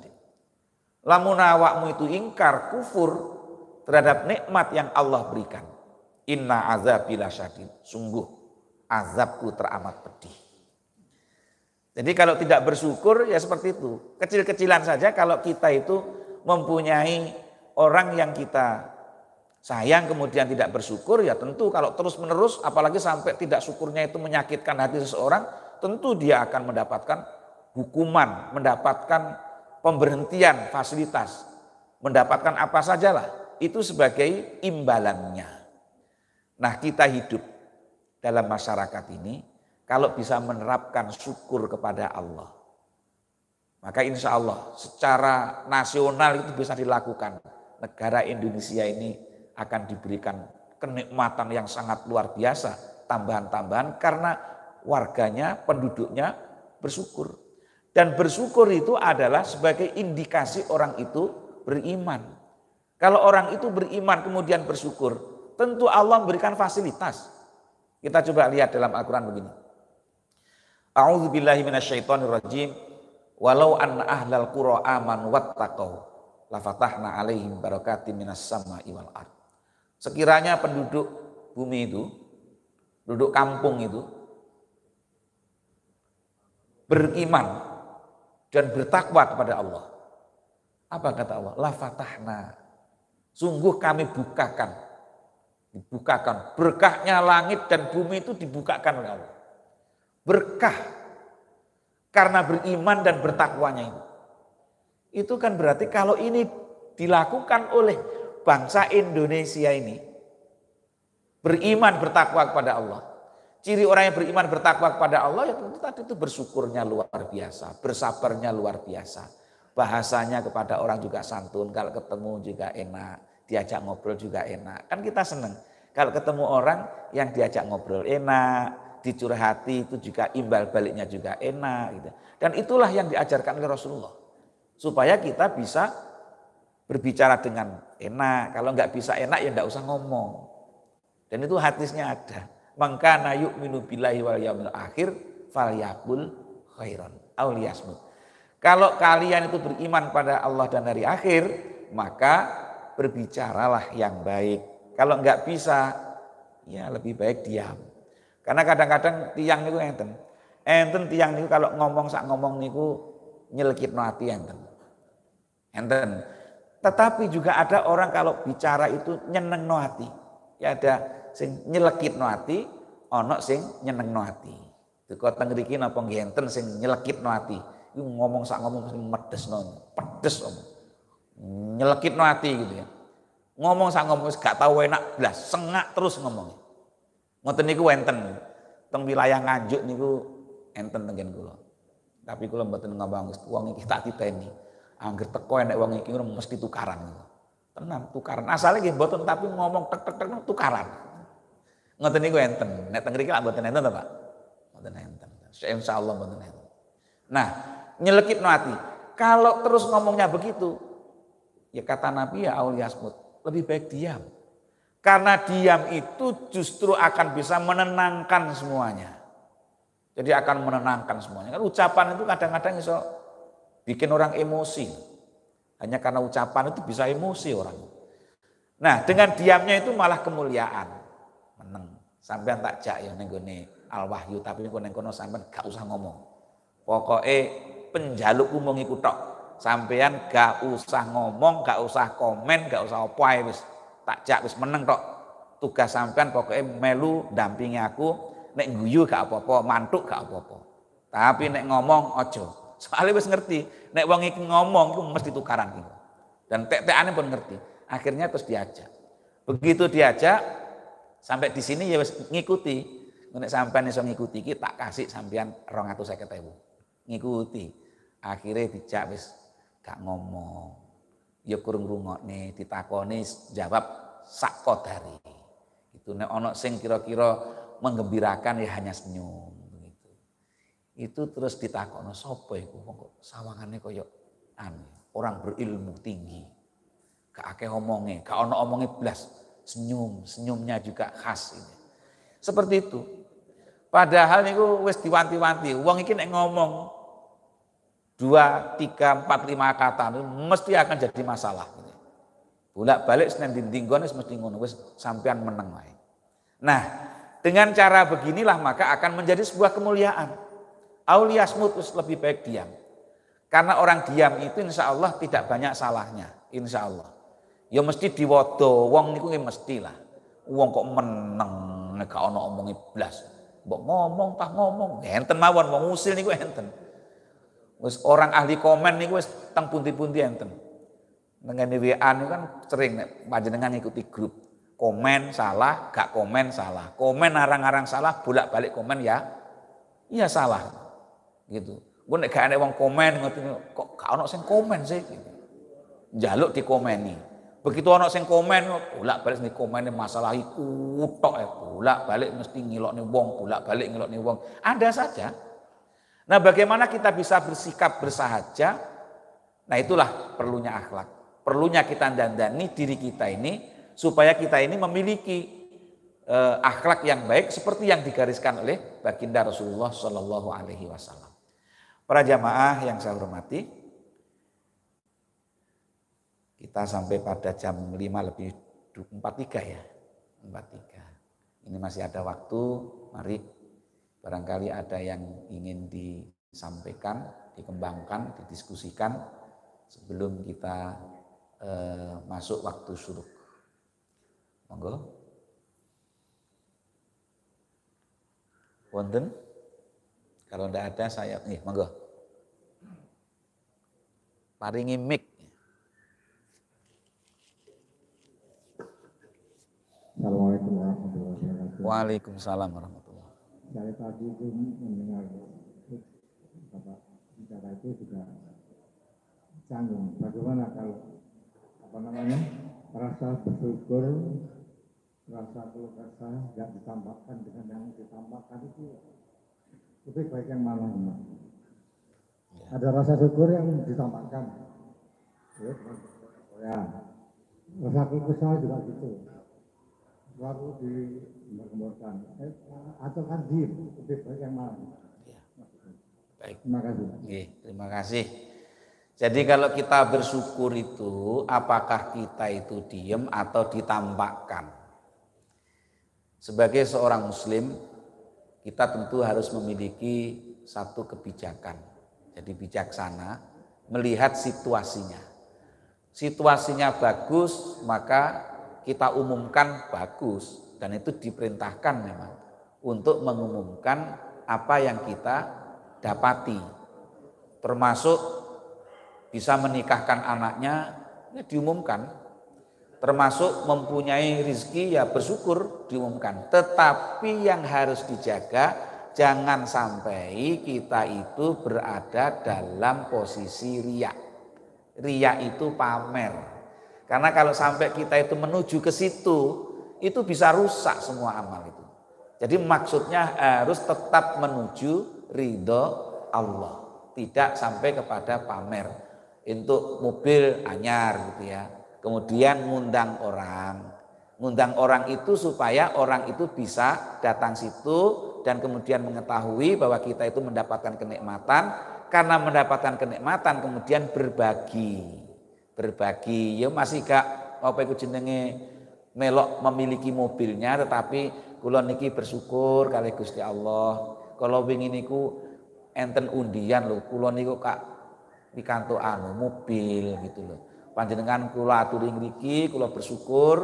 Lamun awakmu itu ingkar kufur terhadap nikmat yang Allah berikan. Inna azabi la syadid. Sungguh azabku teramat pedih. Jadi kalau tidak bersyukur ya seperti itu. Kecil-kecilan saja kalau kita itu mempunyai orang yang kita sayang kemudian tidak bersyukur ya tentu kalau terus menerus apalagi sampai tidak syukurnya itu menyakitkan hati seseorang tentu dia akan mendapatkan hukuman, mendapatkan pemberhentian fasilitas, mendapatkan apa sajalah itu sebagai imbalannya. Nah kita hidup dalam masyarakat ini kalau bisa menerapkan syukur kepada Allah. Maka insya Allah secara nasional itu bisa dilakukan. Negara Indonesia ini akan diberikan kenikmatan yang sangat luar biasa, tambahan-tambahan karena warganya, penduduknya bersyukur. Dan bersyukur itu adalah sebagai indikasi orang itu beriman. Kalau orang itu beriman kemudian bersyukur, tentu Allah memberikan fasilitas. Kita coba lihat dalam Al-Qur'an begini. A'udzubillahi rajim. Walau anna ahlal qura aman wattaqau lafatahna alaihim barakatim minas sama'i wal Sekiranya penduduk bumi itu, penduduk kampung itu, beriman dan bertakwa kepada Allah. Apa kata Allah? La fatahna. Sungguh kami bukakan. Dibukakan. Berkahnya langit dan bumi itu dibukakan oleh Allah. Berkah. Karena beriman dan bertakwanya itu. Itu kan berarti kalau ini dilakukan oleh bangsa Indonesia ini beriman bertakwa kepada Allah. Ciri orang yang beriman bertakwa kepada Allah ya tentu tadi itu bersyukurnya luar biasa, bersabarnya luar biasa. Bahasanya kepada orang juga santun, kalau ketemu juga enak, diajak ngobrol juga enak. Kan kita senang kalau ketemu orang yang diajak ngobrol enak, dicurhati itu juga imbal baliknya juga enak gitu. Dan itulah yang diajarkan oleh Rasulullah. Supaya kita bisa berbicara dengan enak. Kalau nggak bisa enak ya nggak usah ngomong. Dan itu hadisnya ada. Maka nayuk minu billahi wal yaumil akhir yakul khairan aw Kalau kalian itu beriman pada Allah dan hari akhir, maka berbicaralah yang baik. Kalau nggak bisa, ya lebih baik diam. Karena kadang-kadang tiang itu enten. Enten tiang itu kalau ngomong sak ngomong niku nyelekit hati enten. Enten. Tetapi juga ada orang kalau bicara itu nyeneng no hati. Ya ada sing nyelekit no hati, ono sing nyeneng no hati. Teko teng mriki napa ngenten sing nyelekit no hati. Iku ngomong sak ngomong sing medes no, pedes om. Nyelekit no hati gitu ya. Ngomong sak ngomong gak tau enak blas, sengak terus ngomong. Ngoten niku wenten. Teng wilayah Nganjuk niku enten tenggen kula. Tapi kula mboten ngomong wong iki tak titeni. Angger teko enek wong iki mesti tukaran. Tenan tukaran. Asale nggih mboten tapi ngomong tek tek tek tukaran. Ngoten niku enten. Nek teng mriki lak mboten enten to, Pak? Mboten enten. Insyaallah mboten enten. Nah, nyelekit no Kalau terus ngomongnya begitu, ya kata Nabi ya Auliasmut, lebih baik diam. Karena diam itu justru akan bisa menenangkan semuanya. Jadi akan menenangkan semuanya. Kan ucapan itu kadang-kadang iso Bikin orang emosi. Hanya karena ucapan itu bisa emosi orang. Nah, dengan diamnya itu malah kemuliaan. Meneng. Sampean tak jak ya ning Al-Wahyu tapi neng kono sampean gak usah ngomong. Pokoknya penjaluk umum iku tok. Sampean gak usah ngomong, gak usah komen, gak usah apa ae wis. Tak jak wis meneng tok. Tugas sampean pokoknya melu dampingi aku, nek guyu gak apa-apa, mantuk gak apa-apa. Tapi nek ngomong ojo Soalnya wis ngerti, nek wong iki ngomong iku mesti tukaran iku Dan tek-tekane pun ngerti. Akhirnya terus diajak. Begitu diajak sampai di sini ya wis ngikuti. Nek sampean iso ngikuti iki tak kasih sampean 250.000. Ngikuti. Akhirnya dijak wis gak ngomong. Ya kurung rungokne, ditakoni jawab sak kodari. Itu nek ana sing kira-kira menggembirakan ya hanya senyum. Itu terus ditakokno sopo iku kok sawangane kaya aneh, orang berilmu tinggi. Gak akeh omonge, gak ono omonge blas, senyum, senyumnya juga khas ini. Seperti itu. Padahal niku wis diwanti-wanti, wong iki nek ngomong dua, tiga, empat, lima kata itu mesti akan jadi masalah. Bolak balik senen dinding gones mesti ngono wis sampean meneng lain Nah, dengan cara beginilah maka akan menjadi sebuah kemuliaan smutus lebih baik diam. Karena orang diam itu insya Allah tidak banyak salahnya. Insya Allah. Ya mesti diwodo, wong niku ya mesti lah. Wong kok meneng, gak ono omongi blas. Mbok ngomong, tah ngomong. Henten mawon, mau ngusil niku henten. Terus orang ahli komen niku wes teng pundi-pundi enten. Dengan WA niku kan sering nek panjenengan ngikuti grup. Komen salah, gak komen salah. Komen arang-arang salah, bolak-balik komen ya. Iya salah gitu. Gue nek gak wong komen ngerti kok kau ono sing komen sih gitu. Jaluk nih Begitu orang sing komen pula balik nih komen masalah itu tok ya pula balik mesti ngilok nih wong, pula balik ngilok nih wong. Ada saja. Nah, bagaimana kita bisa bersikap bersahaja? Nah, itulah perlunya akhlak. Perlunya kita dandani diri kita ini supaya kita ini memiliki eh, akhlak yang baik seperti yang digariskan oleh baginda Rasulullah Shallallahu Alaihi Wasallam. Para jamaah yang saya hormati, kita sampai pada jam 5 lebih 43 ya, 43. Ini masih ada waktu, mari barangkali ada yang ingin disampaikan, dikembangkan, didiskusikan sebelum kita eh, masuk waktu suruh. Monggo. Wonten? Kalau tidak ada saya nih, monggo. Paringi mic. Assalamualaikum warahmatullahi wabarakatuh. Waalaikumsalam warahmatullahi wabarakatuh. Dari pagi itu mendengar Bapak bicara itu juga canggung. Bagaimana kalau apa namanya rasa bersyukur rasa keluh kesah nggak ditampakkan dengan yang ditambahkan itu lebih baik yang mana Ya. Ada rasa syukur yang ditampakkan. Ya, ya. rasa kesal juga gitu. Baru digembar Eh, atau kan diem, lebih baik yang mana? Ya. Baik. Terima kasih. Oke, terima kasih. Jadi kalau kita bersyukur itu apakah kita itu diem atau ditampakkan? Sebagai seorang muslim kita tentu harus memiliki satu kebijakan. Jadi bijaksana melihat situasinya. Situasinya bagus, maka kita umumkan bagus dan itu diperintahkan memang untuk mengumumkan apa yang kita dapati. Termasuk bisa menikahkan anaknya ya diumumkan termasuk mempunyai rizki ya bersyukur diumumkan. Tetapi yang harus dijaga jangan sampai kita itu berada dalam posisi riak. Riak itu pamer. Karena kalau sampai kita itu menuju ke situ, itu bisa rusak semua amal itu. Jadi maksudnya harus tetap menuju ridho Allah. Tidak sampai kepada pamer. Untuk mobil anyar gitu ya Kemudian ngundang orang. Ngundang orang itu supaya orang itu bisa datang situ dan kemudian mengetahui bahwa kita itu mendapatkan kenikmatan karena mendapatkan kenikmatan kemudian berbagi. Berbagi. Ya masih gak apa iku jenenge melok memiliki mobilnya tetapi kula niki bersyukur kali Gusti Allah. Kalau wingi niku enten undian lho, kula niku kak kantor anu mobil gitu loh panjenengan kula aturi ngriki kula bersyukur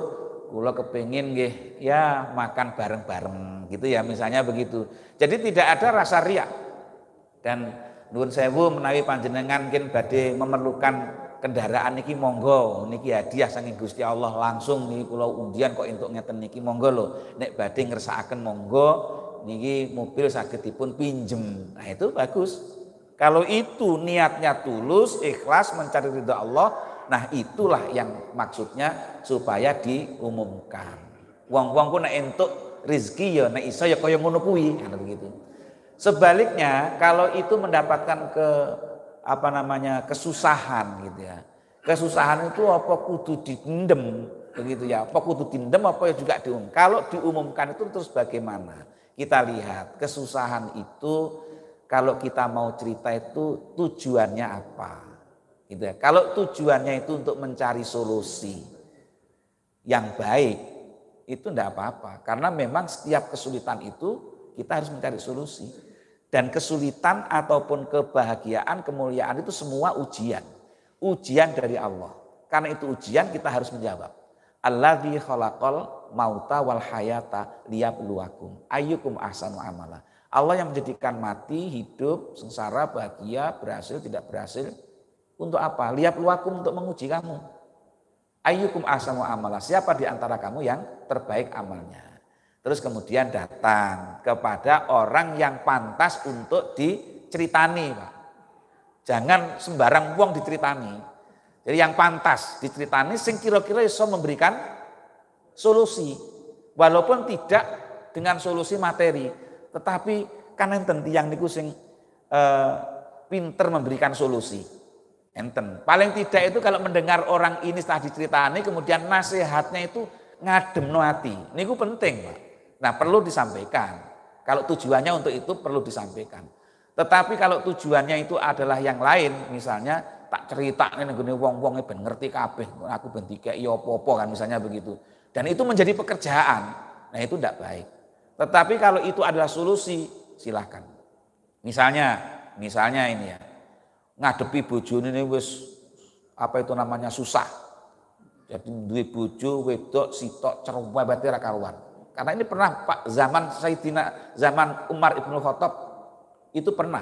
kula kepengin nggih ya makan bareng-bareng gitu ya misalnya begitu jadi tidak ada rasa riak dan nuwun sewu menawi panjenengan mungkin badhe memerlukan kendaraan niki monggo niki hadiah saking Gusti Allah langsung niki kula undian kok entuk ngeten niki monggo lho nek badhe ngersakaken monggo niki mobil saged dipun pinjem nah itu bagus kalau itu niatnya tulus ikhlas mencari ridha Allah Nah itulah yang maksudnya supaya diumumkan. Wong-wong ku entuk rizki ya nek iso ya kaya ngono kuwi gitu. Sebaliknya kalau itu mendapatkan ke apa namanya kesusahan gitu ya. Kesusahan itu apa kudu dindem begitu ya. Apa kudu dindem apa ya juga diumum. Kalau diumumkan itu terus bagaimana? Kita lihat kesusahan itu kalau kita mau cerita itu tujuannya apa Gitu ya. Kalau tujuannya itu untuk mencari solusi yang baik, itu tidak apa-apa. Karena memang setiap kesulitan itu kita harus mencari solusi. Dan kesulitan ataupun kebahagiaan, kemuliaan itu semua ujian. Ujian dari Allah. Karena itu ujian kita harus menjawab. Alladhi khalaqal mauta wal hayata liyabluwakum ayyukum ahsanu amala. Allah yang menjadikan mati, hidup, sengsara, bahagia, berhasil, tidak berhasil untuk apa? Lihat luakum untuk menguji kamu. Ayyukum asamu amala. Siapa di antara kamu yang terbaik amalnya? Terus kemudian datang kepada orang yang pantas untuk diceritani, Pak. Jangan sembarang wong diceritani. Jadi yang pantas diceritani sing kira-kira iso memberikan solusi. Walaupun tidak dengan solusi materi, tetapi kan tentu yang niku sing eh, pinter memberikan solusi. Enten. Paling tidak itu kalau mendengar orang ini setelah diceritani kemudian nasihatnya itu ngadem hati. Ini itu penting, Pak. Nah, perlu disampaikan. Kalau tujuannya untuk itu perlu disampaikan. Tetapi kalau tujuannya itu adalah yang lain, misalnya tak cerita nih nenggune wong-wong ben ngerti kabeh, aku ben dikeki ya apa kan misalnya begitu. Dan itu menjadi pekerjaan. Nah, itu tidak baik. Tetapi kalau itu adalah solusi, silahkan. Misalnya, misalnya ini ya ngadepi bojo ini wis apa itu namanya susah. Jadi duwe bojo wedok sitok cerewet ra karuan. Karena ini pernah Pak zaman Sayyidina zaman Umar Ibnu Khattab itu pernah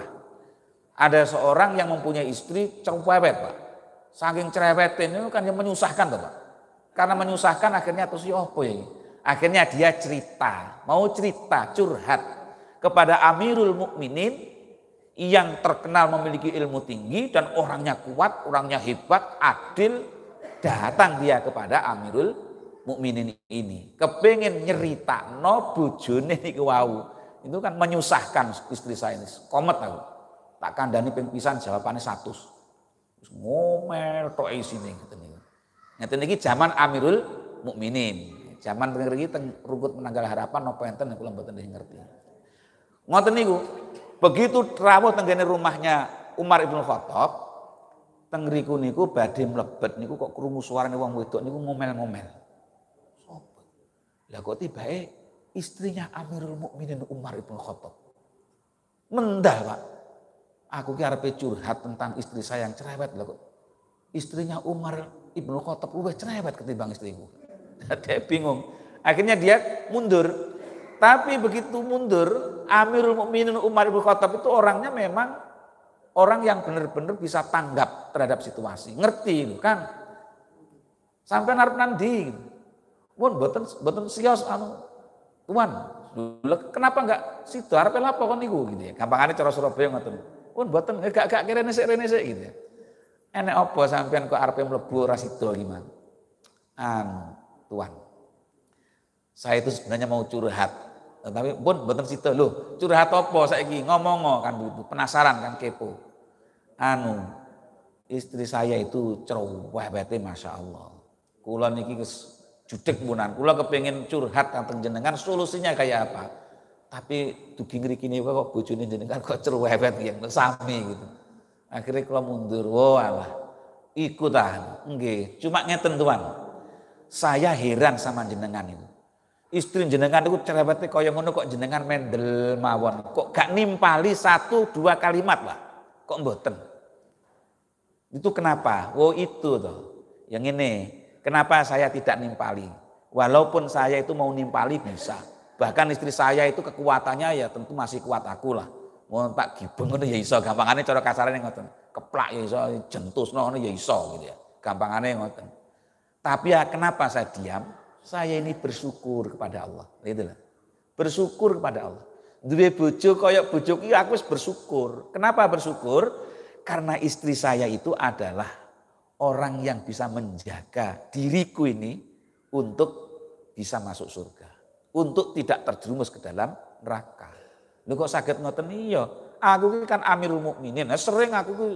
ada seorang yang mempunyai istri cerewet Pak. Saking cerewet ini kan yang menyusahkan tuh Pak. Karena menyusahkan akhirnya terus ya apa ya ini? Akhirnya dia cerita, mau cerita curhat kepada Amirul Mukminin yang terkenal memiliki ilmu tinggi dan orangnya kuat, orangnya hebat, adil, datang dia kepada Amirul Mukminin ini. kepengen nyerita no bujune niku wau. Itu kan menyusahkan istri saya ini. Komet aku. Tak kandani ping pisan jawabannya satu. Ngomel tok isine ngeten niku. Ngeten niki zaman Amirul Mukminin. Zaman mriki teng rukut menanggal harapan napa enten aku mboten ngerti. Ngoten niku, Begitu rawuh tenggene rumahnya Umar ibnu Khattab, tengriku niku badhe mlebet niku kok krungu suarane wong wedok niku ngomel-ngomel. Sopo? Lah kok tibae istrinya Amirul Mukminin Umar ibnu Khattab. Mendah, Pak. Aku ki arepe curhat tentang istri saya yang cerewet lho kok. Istrinya Umar ibnu Khattab luwih cerewet ketimbang istriku. Dia bingung. Akhirnya dia mundur, tapi begitu mundur, Amirul Mukminin Umar ibu Khattab itu orangnya memang orang yang benar-benar bisa tanggap terhadap situasi. Ngerti gitu kan? Sampai narap nanti. Gitu. Mun boten boten sios anu tuan. Kenapa enggak situ arep apa kon niku gitu ya. Gampangane cara Surabaya ngoten. Mun boten nggak eh, nggak kira sik rene gitu ya. Enek apa sampean kok arepe mlebu ora itu gimana? Anu, tuan. Saya itu sebenarnya mau curhat Nah, tapi pun mboten sih lho, curhat apa saiki ngomong kan begitu, penasaran kan kepo. Anu, istri saya itu bete Masya Allah. Kula niki kes judek punan, kula kepengen curhat tentang jenengan solusinya kayak apa. Tapi dugi ngrikini kok bujuni jenengan kok cerewet yang sami gitu. Akhirnya kula mundur, wah oh, Allah. enggih cuma ngeten tuan. Saya heran sama jenengan itu istri jenengan itu cerewetnya kaya ngono kok jenengan mendel mawon kok gak nimpali satu dua kalimat lah kok mboten itu kenapa oh itu toh yang ini kenapa saya tidak nimpali walaupun saya itu mau nimpali bisa bahkan istri saya itu kekuatannya ya tentu masih kuat aku lah mau tak gibeng ngono ya iso gampangannya cara kasarane ngoten keplak ya iso jentus ngono ya iso gitu ya gampangannya ngoten tapi ya kenapa saya diam saya ini bersyukur kepada Allah. Gitu lah. Bersyukur kepada Allah. Dua bojo koyok bojo iya aku bersyukur. Kenapa bersyukur? Karena istri saya itu adalah orang yang bisa menjaga diriku ini untuk bisa masuk surga. Untuk tidak terjerumus ke dalam neraka. Lu kok sakit ngoten iya. Aku kan amirul mukminin. Nah, sering aku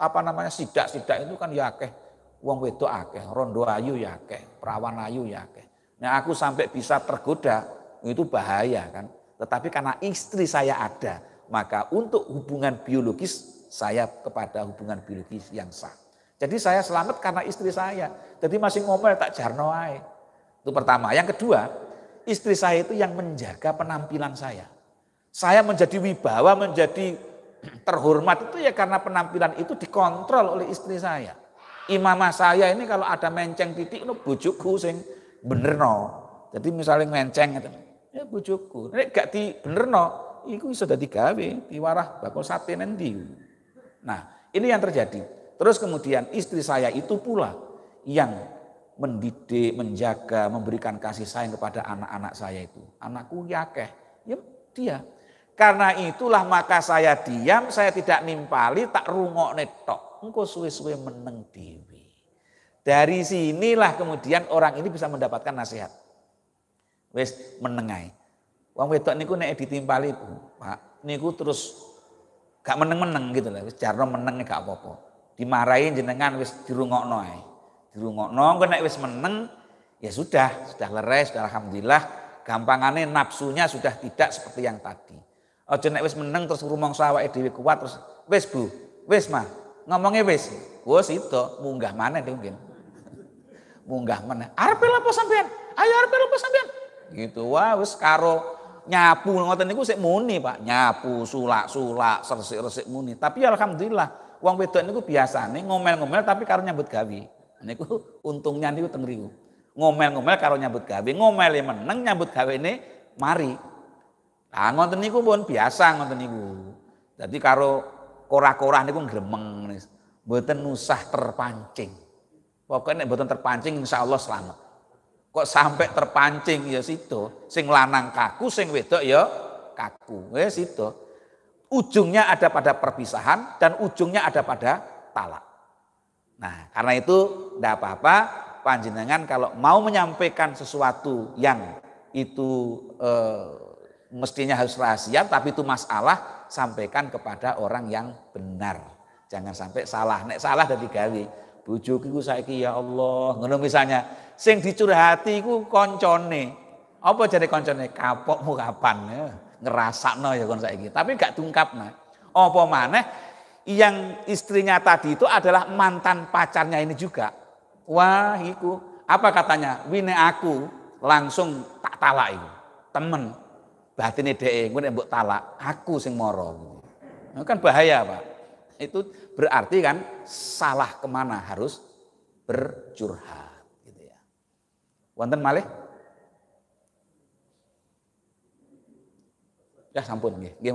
apa namanya sidak-sidak itu kan ya akeh Wong wedok akeh, rondo ayu ya akeh, perawan ayu ya akeh. Nah aku sampai bisa tergoda itu bahaya kan. Tetapi karena istri saya ada, maka untuk hubungan biologis saya kepada hubungan biologis yang sah. Jadi saya selamat karena istri saya. Jadi masih ngomel tak jarno ae. Itu pertama. Yang kedua, istri saya itu yang menjaga penampilan saya. Saya menjadi wibawa, menjadi terhormat itu ya karena penampilan itu dikontrol oleh istri saya imamah saya ini kalau ada menceng titik itu bujuku sing bener no. Jadi misalnya menceng itu, ya bujuku. Nek gak di bener no, itu sudah digawe, diwarah bakal sate nanti. Nah ini yang terjadi. Terus kemudian istri saya itu pula yang mendidik, menjaga, memberikan kasih sayang kepada anak-anak saya itu. Anakku yakeh, ya, ya dia. Karena itulah maka saya diam, saya tidak nimpali, tak rungok netok engkau suwe-suwe meneng dewi. Dari sinilah kemudian orang ini bisa mendapatkan nasihat. wes menengai. Wong wedok niku nek ditimpali, Pak, niku terus gak meneng-meneng gitu lah. Wis jarno meneng gak apa-apa. Dimarahin jenengan wis dirungokno ae. Dirungokno engko nek wis meneng ya sudah, sudah leres, sudah alhamdulillah. Gampangane nafsunya sudah tidak seperti yang tadi. Aja nek wis meneng terus rumangsa awake dhewe kuat terus wis Bu, wis mah Ngomongnya wis, wis itu munggah mana dia mungkin. munggah mana? arpe lapo sampean? Ayo arpe lapo sampean? Gitu wah wis karo nyapu ngoten niku sik muni, Pak. Nyapu sulak-sulak, resik-resik muni. Tapi alhamdulillah wong wedok biasa nih ngomel-ngomel tapi karo nyambut gawe. Niku untungnya niku teng riku. Ngomel-ngomel karo nyambut gawe, ngomel ya meneng nyambut gawe ini mari. Nah, ngoten niku pun biasa ngoten niku. Jadi karo korah-korah pun gremeng Buatan nusah terpancing. Pokoknya buatan terpancing insya Allah selamat. Kok sampai terpancing ya situ, sing lanang kaku, sing wedok ya kaku. Ya situ. Ujungnya ada pada perpisahan dan ujungnya ada pada talak. Nah, karena itu tidak apa-apa panjenengan kalau mau menyampaikan sesuatu yang itu eh, mestinya harus rahasia tapi itu masalah sampaikan kepada orang yang benar. Jangan sampai salah. Nek salah dari gawe. Bojoku iku saiki ya Allah. Ngono misalnya, sing dicurhati iku koncone. Apa jadi koncone? Kapokmu kapan? Ya. Ngerasakno ya kon saiki. Tapi gak tungkapna. Apa maneh yang istrinya tadi itu adalah mantan pacarnya ini juga. Wah, iku. Apa katanya? Wine aku langsung tak talak itu. Temen batin ini e, engko nek mbok talak, aku sing moro, Nah, kan bahaya, Pak. Itu berarti kan salah kemana harus bercurhat gitu ya. Wonten malih? Ya sampun nggih, nggih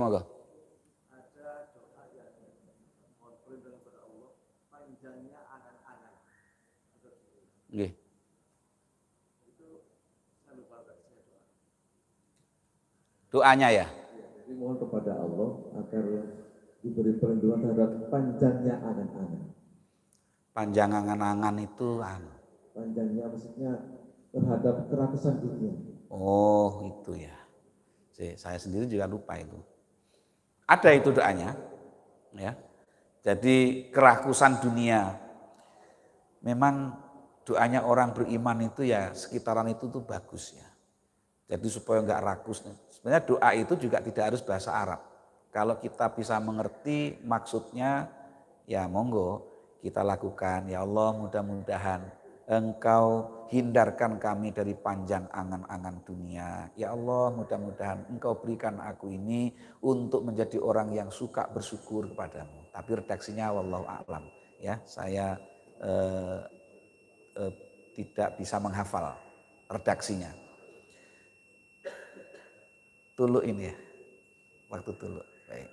Doanya ya. Jadi mohon kepada Allah agar diberi perlindungan terhadap panjangnya angan-angan. Panjang angan-angan itu an. Panjangnya maksudnya terhadap keratusan dunia. Oh, itu ya. Saya sendiri juga lupa itu. Ada itu doanya. Ya. Jadi kerakusan dunia. Memang doanya orang beriman itu ya sekitaran itu tuh bagus ya. Jadi supaya nggak rakus. Sebenarnya doa itu juga tidak harus bahasa Arab. Kalau kita bisa mengerti maksudnya, ya monggo kita lakukan. Ya Allah mudah-mudahan Engkau hindarkan kami dari panjang angan-angan dunia. Ya Allah mudah-mudahan Engkau berikan aku ini untuk menjadi orang yang suka bersyukur kepadamu. Tapi redaksinya Wallahu alam. Ya saya eh, eh, tidak bisa menghafal redaksinya. Tulu ini ya. Waktu tulu. Baik.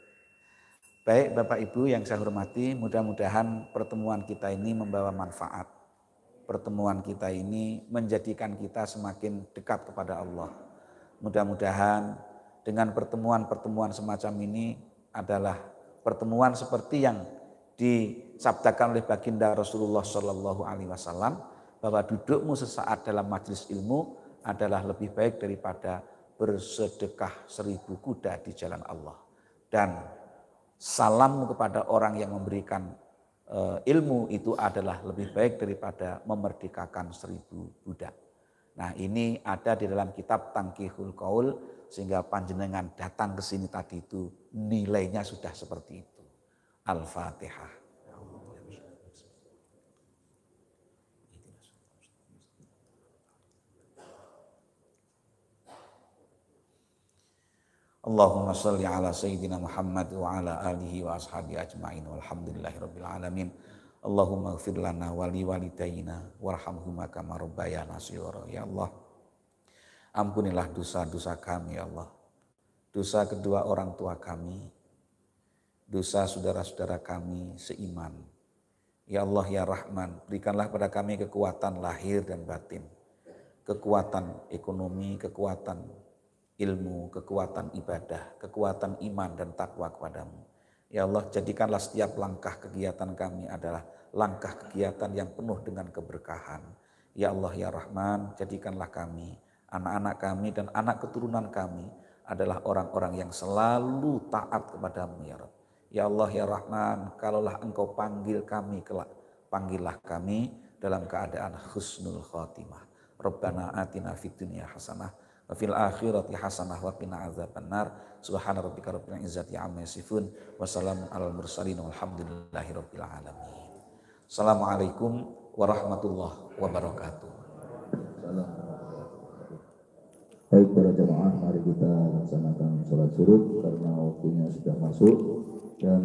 Baik Bapak Ibu yang saya hormati, mudah-mudahan pertemuan kita ini membawa manfaat. Pertemuan kita ini menjadikan kita semakin dekat kepada Allah. Mudah-mudahan dengan pertemuan-pertemuan semacam ini adalah pertemuan seperti yang disabdakan oleh baginda Rasulullah Shallallahu Alaihi Wasallam bahwa dudukmu sesaat dalam majelis ilmu adalah lebih baik daripada bersedekah seribu kuda di jalan Allah. Dan salam kepada orang yang memberikan eh, ilmu itu adalah lebih baik daripada memerdekakan seribu kuda. Nah ini ada di dalam kitab Tangkihul Kaul sehingga panjenengan datang ke sini tadi itu nilainya sudah seperti itu. Al-Fatihah. Allahumma salli ala sayyidina Muhammad wa ala alihi wa ashabi ajma'in walhamdulillahi rabbil alamin. Allahumma gfir lana wali walidayina warhamhumma kama rabbayana Ya Allah, ampunilah dosa-dosa kami ya Allah. Dosa kedua orang tua kami, dosa saudara-saudara kami seiman. Ya Allah ya Rahman, berikanlah pada kami kekuatan lahir dan batin. Kekuatan ekonomi, kekuatan ilmu, kekuatan ibadah, kekuatan iman dan takwa kepadamu. Ya Allah, jadikanlah setiap langkah kegiatan kami adalah langkah kegiatan yang penuh dengan keberkahan. Ya Allah, ya Rahman, jadikanlah kami, anak-anak kami dan anak keturunan kami adalah orang-orang yang selalu taat kepadamu ya Rabb. Ya Allah, ya Rahman, kalaulah engkau panggil kami kelak, panggillah kami dalam keadaan husnul khotimah. Rabbana atina fid dunya hasanah fil akhirati hasanah wa qina nar subhana rabbika rabbil izzati amma yasifun wa salamun alal mursalin walhamdulillahi rabbil alamin assalamualaikum warahmatullahi wabarakatuh Baik para jemaah, mari kita laksanakan sholat surut karena waktunya sudah masuk dan